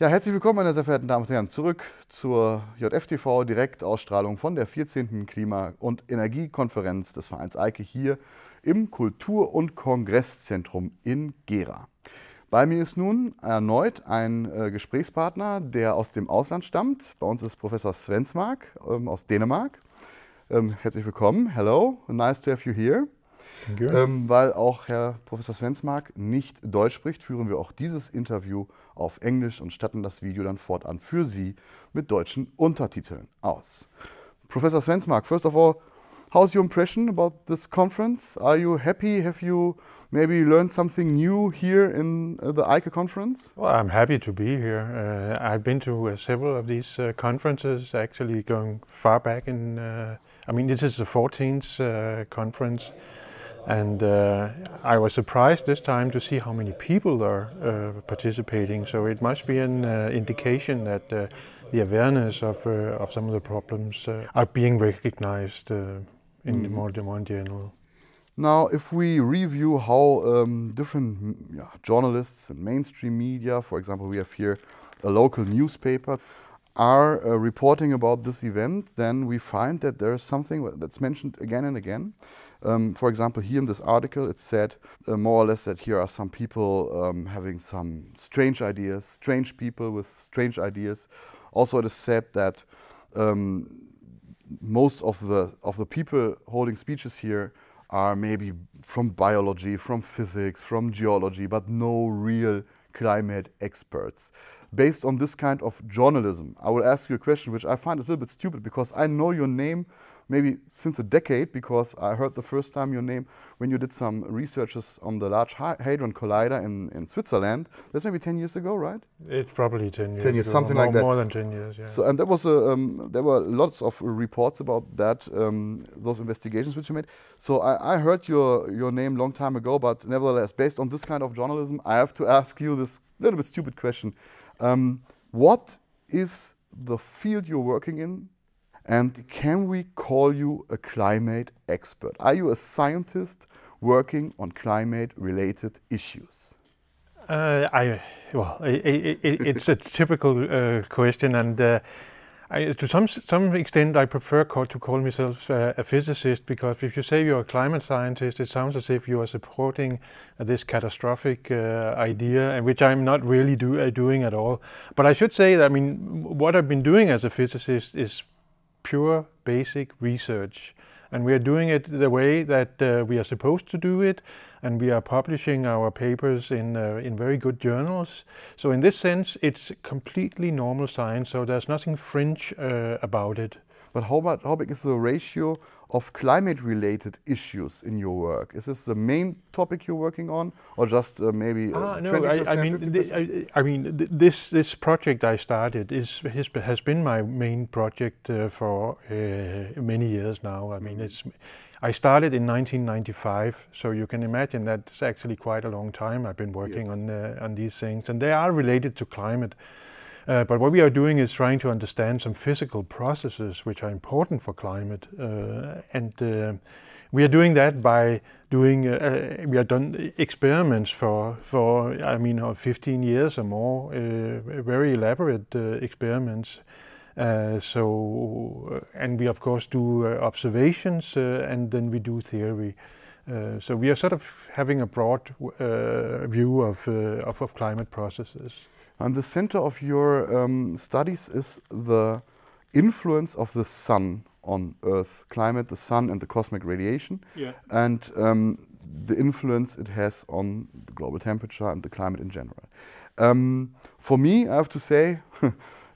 Ja, herzlich willkommen, meine sehr verehrten Damen und Herren, zurück zur JFTV Direktausstrahlung von der 14. Klima- und Energiekonferenz des Vereins EIKE hier im Kultur- und Kongresszentrum in Gera. Bei mir ist nun erneut ein äh, Gesprächspartner, der aus dem Ausland stammt. Bei uns ist Professor Svensmark ähm, aus Dänemark. Ähm, herzlich willkommen. Hello, nice to have you here. Ähm, weil auch Herr Professor Svensmark nicht Deutsch spricht, führen wir auch dieses Interview auf Englisch und statten das Video dann fortan für Sie mit deutschen Untertiteln aus. Professor Svensmark, first of all, how's your impression about this conference? Are you happy? Have you maybe learned something new here in uh, the ICA conference? Well, I'm happy to be here. Uh, I've been to uh, several of these uh, conferences, actually going far back in. Uh, I mean, this is the 14th uh, conference. And uh, I was surprised this time to see how many people are uh, participating. So it must be an uh, indication that uh, the awareness of, uh, of some of the problems uh, are being recognized in mm. Mm-hmm. the more, than one general. Now, if we review how um, different yeah, journalists and mainstream media, for example, we have here a local newspaper, are uh, reporting about this event, then we find that there is something that's mentioned again and again. Um, for example, here in this article, it said uh, more or less that here are some people um, having some strange ideas, strange people with strange ideas. Also, it is said that um, most of the of the people holding speeches here are maybe from biology, from physics, from geology, but no real climate experts based on this kind of journalism. I will ask you a question which I find is a little bit stupid because I know your name maybe since a decade because I heard the first time your name when you did some researches on the Large Hadron Collider in, in Switzerland. That's maybe 10 years ago, right? It's probably 10 years 10 years, ago, something more, like that. More than 10 years, yeah. So, and there, was a, um, there were lots of reports about that, um, those investigations which you made. So I, I heard your, your name long time ago, but nevertheless, based on this kind of journalism, I have to ask you this little bit stupid question. Um, what is the field you're working in? And can we call you a climate expert? Are you a scientist working on climate related issues? Uh, I, well, it, it, it's a typical uh, question, and uh, I, to some some extent, I prefer call, to call myself uh, a physicist because if you say you're a climate scientist, it sounds as if you are supporting this catastrophic uh, idea, which I'm not really do, uh, doing at all. But I should say, that, I mean, what I've been doing as a physicist is pure basic research and we are doing it the way that uh, we are supposed to do it, and we are publishing our papers in, uh, in very good journals. So in this sense, it's completely normal science, so there's nothing fringe uh, about it. But how, much, how big is the ratio of climate-related issues in your work? Is this the main topic you're working on, or just uh, maybe uh, ah, no, I, I, mean, th I, I, mean, th this this project I started is has, has been my main project uh, for uh, many years now. I mean, it's I started in 1995, so you can imagine that's actually quite a long time I've been working yes. on uh, on these things, and they are related to climate. Uh, but what we are doing is trying to understand some physical processes which are important for climate. Uh, and uh, we are doing that by doing, uh, we have done experiments for, for I mean, uh, 15 years or more, uh, very elaborate experiments. so, and we of course do observations and then we do theory. Uh, so we are sort of having a broad uh, view of, uh, of, of climate processes. And the center of your um, studies is the influence of the sun on Earth climate, the sun and the cosmic radiation, yeah. and um, the influence it has on the global temperature and the climate in general. Um, for me, I have to say,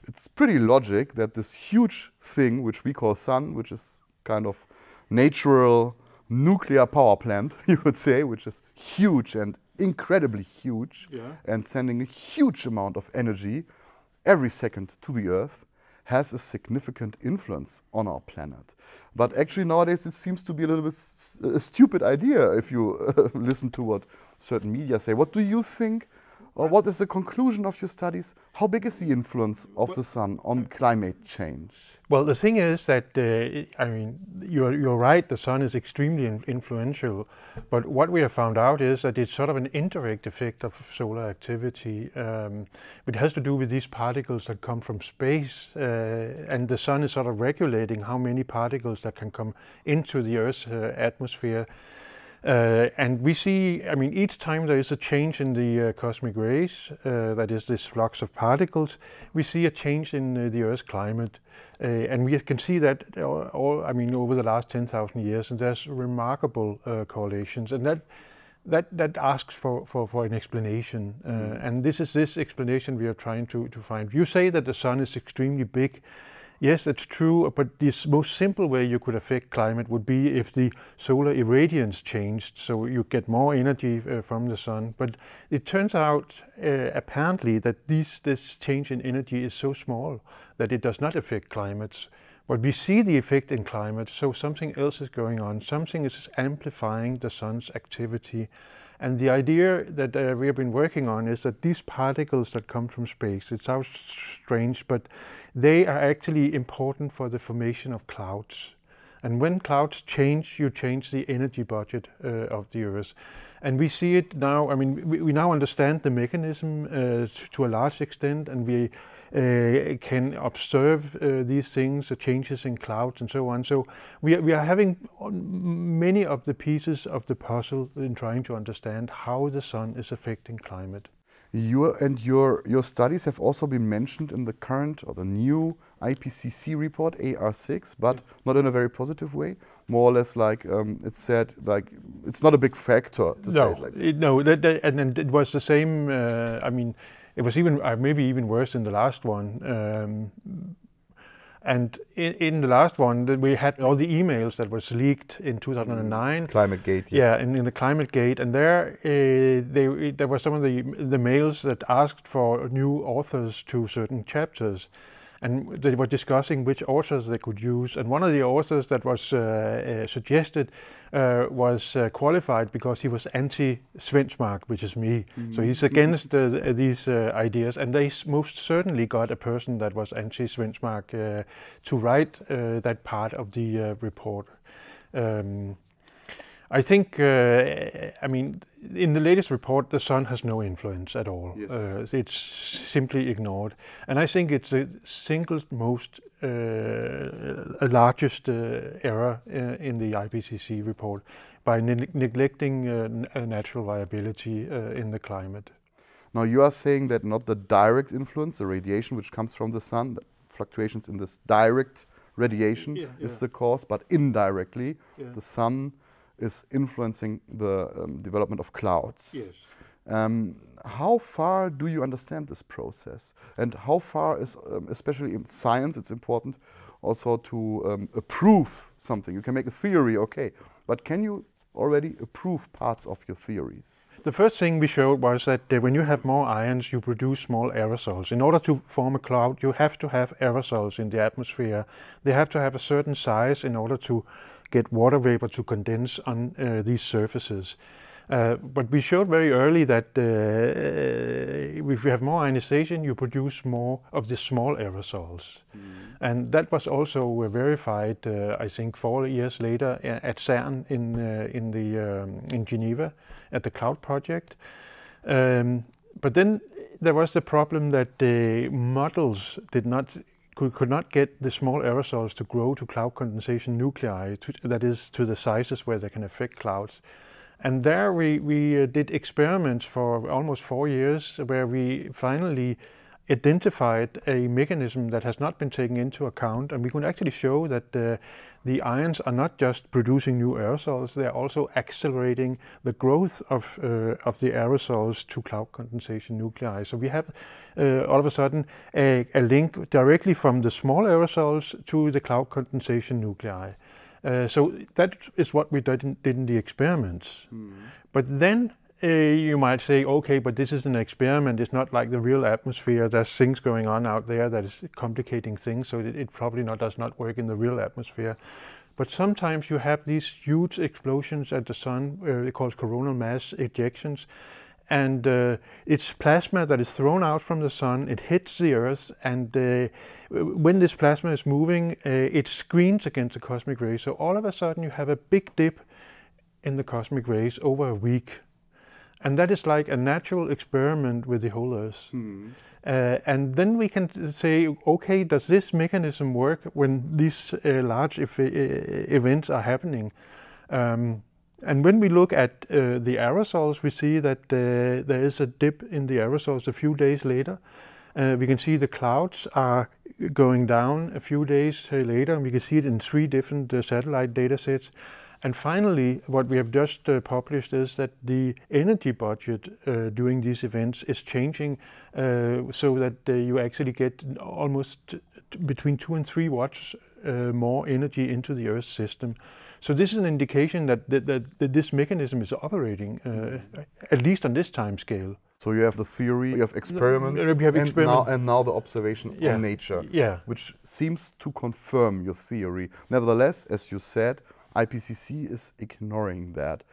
it's pretty logic that this huge thing, which we call sun, which is kind of natural nuclear power plant, you would say, which is huge and incredibly huge yeah. and sending a huge amount of energy every second to the Earth has a significant influence on our planet. But actually, nowadays, it seems to be a little bit a stupid idea if you listen to what certain media say. What do you think or what is the conclusion of your studies? How big is the influence of the sun on climate change? Well, the thing is that, uh, I mean, you're, you're right, the sun is extremely influential. But what we have found out is that it's sort of an indirect effect of solar activity. Um, it has to do with these particles that come from space. Uh, and the sun is sort of regulating how many particles that can come into the Earth's uh, atmosphere. Uh, and we see, I mean, each time there is a change in the uh, cosmic rays, uh, that is this flux of particles, we see a change in uh, the Earth's climate. Uh, and we can see that, all, uh, all, I mean, over the last 10,000 years, and there's remarkable correlations. And that, that, that asks for, for, for an explanation. Mm. And this is this explanation we are trying to, to find. You say that the sun is extremely big. Yes, it's true, uh, but the most simple way you could affect climate would be if the solar irradiance changed, so you get more energy uh, from the sun. But it turns out, uh, apparently, that this change in energy is so small that it does not affect climates. But we see the effect in climate, so something else is going on. Something is amplifying the sun's activity. And the idea that uh, we have been working on is that these particles that come from space, it sounds strange, but they are actually important for the formation of clouds. And when clouds change, you change the energy budget uh, of the Earth. And we see it now, I mean, we, we now understand the mechanism uh, to a large extent, and we uh, can observe uh, these things, the changes in clouds and so on. So we are, we are having many of the pieces of the puzzle in trying to understand how the sun is affecting climate. Your, and your, your studies have also been mentioned in the current or the new IPCC report, AR6, but not in a very positive way. More or less like um, it said, like it's not a big factor to no, say it like it, No, that, that, and, and it was the same, uh, I mean, it was even uh, maybe even worse in the last one. Um, and in, in, the last one, we had all the emails that was leaked in 2009. Mm. Climate Gate. Yes. Yeah, in, in the Climate Gate, and there uh, they, there were some of the the mails that asked for new authors to certain chapters and they were discussing which authors they could use. And one of the authors that was uh, uh, suggested uh, was uh, qualified because he was anti Svenskmark, which is me. Mm. So he's mm-hmm. against uh, uh, these ideas. And they most certainly got a person that was anti Svenskmark to write that part of the report. Um, I think, uh, I mean, in the latest report, the sun has no influence at all. Yes. Uh, it's simply ignored. And I think it's the single most, uh, largest uh, error uh, in the IPCC report by ne neglecting uh, natural viability in the climate. Now, you are saying that not the direct influence, the radiation which comes from the sun, the fluctuations in this direct radiation yeah, is the cause, but indirectly, yeah. the sun is influencing the um, development of clouds. Yes. Um, how far do you understand this process, and how far is, um, especially in science, it's important also to um, approve something. You can make a theory, okay, but can you already approve parts of your theories? The first thing we showed was that uh, when you have more ions, you produce small aerosols. In order to form a cloud, you have to have aerosols in the atmosphere. They have to have a certain size in order to get water vapor to condense on uh, these surfaces. Uh, but we showed very early that uh, uh, if you have more ionization, you produce more of the small aerosols. Mm. And that was also uh, verified, I think, four years later at CERN in, in, the, um, in Geneva at the Cloud Project. Um, but then there was the problem that the models did not could, could not get the small aerosols to grow to cloud condensation nuclei, to, that is to the sizes where they can affect clouds. And there we, we uh, did experiments for almost four years where we finally identified a mechanism that has not been taken into account, and we can actually show that uh, the ions are not just producing new aerosols, they are also accelerating the growth of, uh, of the aerosols to cloud condensation nuclei. So we have uh, all of a sudden a, a, link directly from the small aerosols to the cloud condensation nuclei. Uh, so that is what we did in, did in the experiments. Mm. But then uh, you might say, okay, but this is an experiment. It's not like the real atmosphere. There's things going on out there that is complicating things, so it, it probably not, does not work in the real atmosphere. But sometimes you have these huge explosions at the sun, uh, it calls coronal mass ejections, and uh, it's plasma that is thrown out from the sun. It hits the Earth, and uh, when this plasma is moving, uh, it screens against the cosmic rays. So all of a sudden, you have a big dip in the cosmic rays over a week and that is like a natural experiment with the whole earth. Mm. Uh, and then we can say, okay, does this mechanism work when these uh, large uh, events are happening? Um, and when we look at uh, the aerosols, we see that uh, there is a dip in the aerosols a few days later. Uh, we can see the clouds are going down a few days later, and we can see it in three different satellite data sets. And finally, what we have just uh, published is that the energy budget uh, during these events is changing uh, so that uh, you actually get almost between two and three watts uh, more energy into the Earth's system. So this is an indication that, that, that, that this mechanism is operating, uh, at least on this time scale. So you have the theory, you have experiments, no, we have and, experiment. now, and now the observation yeah. nature, yeah. which seems to confirm your theory. Nevertheless, as you said, IPCC is ignoring that.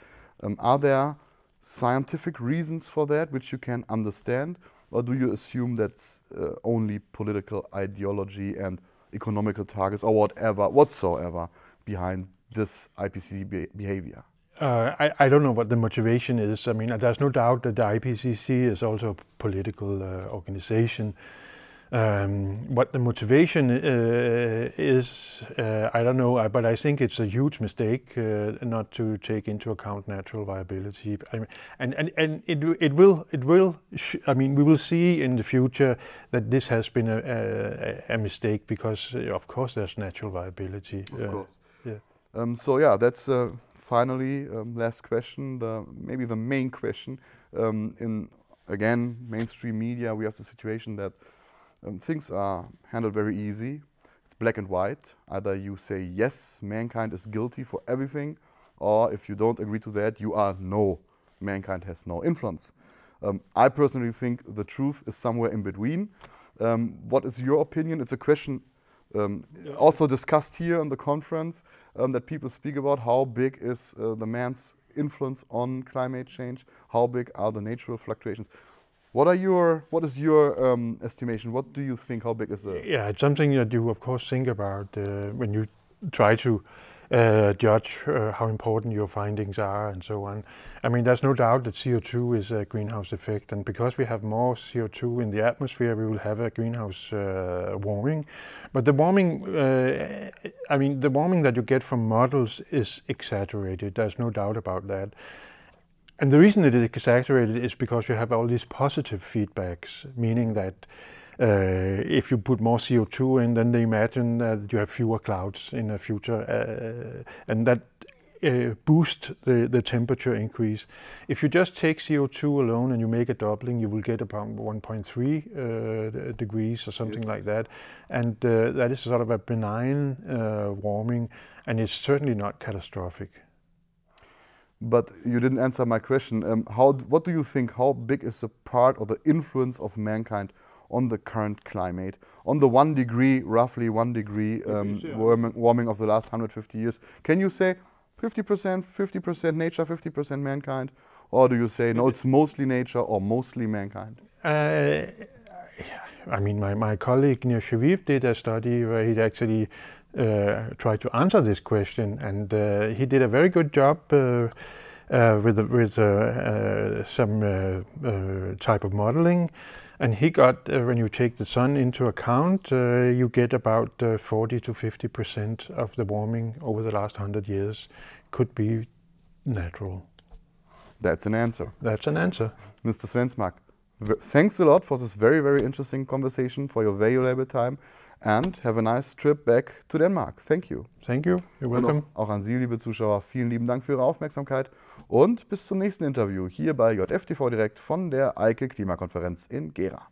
Um, are there scientific reasons for that which you can understand? Or do you assume that's uh, only political ideology and economical targets or whatever, whatsoever, behind this IPCC be behavior? Uh, I, I, don't know what the motivation is. I mean, there's no doubt that the IPCC is also a political uh, organization. Um, what the motivation uh, is I don't know, but I think it's a huge mistake uh, not to take into account natural viability. I mean, and and and it it will it will. I mean, we will see in the future that this has been a a, a mistake because uh, of course there's natural viability. Of course. Yeah. Um, so yeah, that's uh, finally, um, last question, the, maybe the main question. Um, in again mainstream media, we have the situation that um, things are handled very easy black and white. Either you say, yes, mankind is guilty for everything, or if you don't agree to that, you are no, mankind has no influence. Um, I personally think the truth is somewhere in between. Um, what is your opinion? It's a question um, also discussed here in the conference um, that people speak about. How big is uh, the man's influence on climate change? How big are the natural fluctuations? What are your what is your um, estimation? What do you think? How big is it? Yeah, it's something that you of course think about uh, when you try to uh, judge uh, how important your findings are and so on. I mean, there's no doubt that CO2 is a greenhouse effect, and because we have more CO2 in the atmosphere, we will have a greenhouse uh, warming. But the warming, uh, I mean, the warming that you get from models is exaggerated. There's no doubt about that. And the reason it is exaggerated is because you have all these positive feedbacks, meaning that uh, if you put more CO2 in, then they imagine that you have fewer clouds in the future, uh, and that uh, boosts the, the temperature increase. If you just take CO2 alone and you make a doubling, you will get about 1.3 uh, degrees or something yes. like that, and uh, that is sort of a benign uh, warming, and it's certainly not catastrophic but you didn't answer my question. Um, how, what do you think? How big is the part or the influence of mankind on the current climate, on the one degree, roughly one degree um, warming, warming of the last 150 years? Can you say 50%, 50% nature, 50% mankind? Or do you say, no, it's mostly nature or mostly mankind? Uh, I mean, my, my colleague Nir Shaviv did a study where he actually uh, try to answer this question. And uh, he did a very good job uh, uh with, with uh, uh, some type of modeling. And he got, when you take the sun into account, you get about 40 to 50 percent of the warming over the last 100 years could be natural. That's an answer. That's an answer. Mr. Svensmark, thanks a lot for this very, very interesting conversation, for your valuable time. and have a nice trip back to Denmark. Thank you. Thank you. You're genau. welcome. Auch, auch an Sie, liebe Zuschauer, vielen lieben Dank für Ihre Aufmerksamkeit und bis zum nächsten Interview hier bei JFTV direkt von der EIKE Klimakonferenz in Gera.